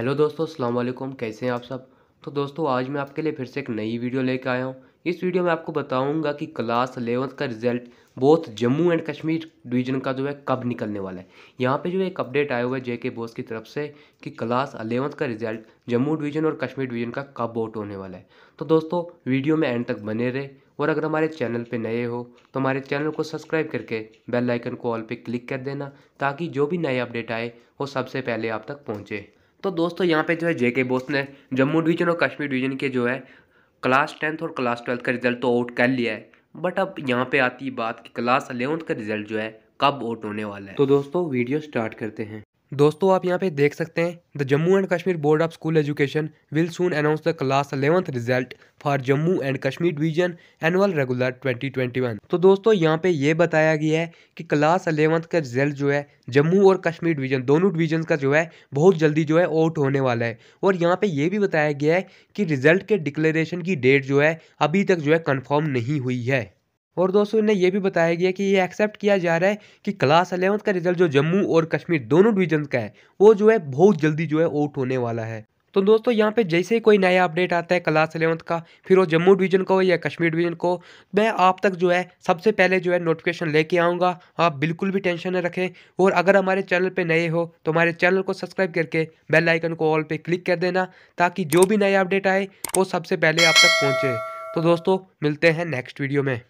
hello दोस्तों अस्सलाम वालेकुम कैसे हैं आप सब तो दोस्तों आज मैं आपके लिए फिर से एक नई वीडियो लेकर आया हूँ इस वीडियो में आपको बताऊंगा कि क्लास अलेवंथ का result both Jammu and Kashmir division का जो है कब निकलने वाला है यहाँ पे जो एक अपडेट आया हुआ है जेके बोस की तरफ से कि क्लास अलेवंथ का रिजल्ट जम्मू डिवीजन और कश्मीर डिवीजन का कब आउट होने वाला है तो दोस्तों वीडियो में एंड तक बने रहे और अगर हमारे चैनल पे नए हो तो हमारे चैनल को सब्सक्राइब करके बेल आइकन को ऑल पे क्लिक कर देना ताकि जो भी नए अपडेट आए वो सबसे पहले आप तक पहुँचे तो दोस्तों यहाँ पे जो है जेके बोस ने जम्मू डिवीजन और कश्मीर डिवीजन के जो है क्लास टेंथ और क्लास ट्वेल्थ का रिजल्ट तो आउट कर लिया है बट अब यहाँ पे आती बात कि क्लास अलेवंथ का रिजल्ट जो है कब आउट होने वाला है तो दोस्तों वीडियो स्टार्ट करते हैं दोस्तों आप यहाँ पे देख सकते हैं the Jammu and Kashmir board of school education will soon announce the class eleventh result for Jammu and Kashmir division annual regular 2021 तो दोस्तों यहाँ पे ये बताया गया है कि क्लास अलेवंथ का रिजल्ट जो है जम्मू और कश्मीर डिवीजन दोनों डिवीजन का जो है बहुत जल्दी जो है आउट होने वाला है और यहाँ पर ये भी बताया गया है कि रिजल्ट के डिक्लेरेशन की डेट जो है अभी तक जो है कन्फर्म नहीं हुई है और दोस्तों इन्हें यह भी बताया गया कि ये एक्सेप्ट किया जा रहा है कि क्लास अलेवंथ का रिजल्ट जो जम्मू और कश्मीर दोनों डिवीजन का है वो जो है बहुत जल्दी जो है आउट होने वाला है तो दोस्तों यहाँ पे जैसे ही कोई नया अपडेट आता है क्लास अलेवंथ का फिर वो जम्मू डिवीजन को या कश्मीर डिवीजन को मैं आप तक जो है सबसे पहले जो है नोटिफिकेशन लेके आऊँगा आप बिल्कुल भी टेंशन न रखें और अगर हमारे चैनल पे नए हो तो हमारे चैनल को सब्सक्राइब करके बेल आइकन को ऑल पे क्लिक कर देना ताकि जो भी नया अपडेट आए वो सबसे पहले आप तक पहुँचे तो दोस्तों मिलते हैं नेक्स्ट वीडियो में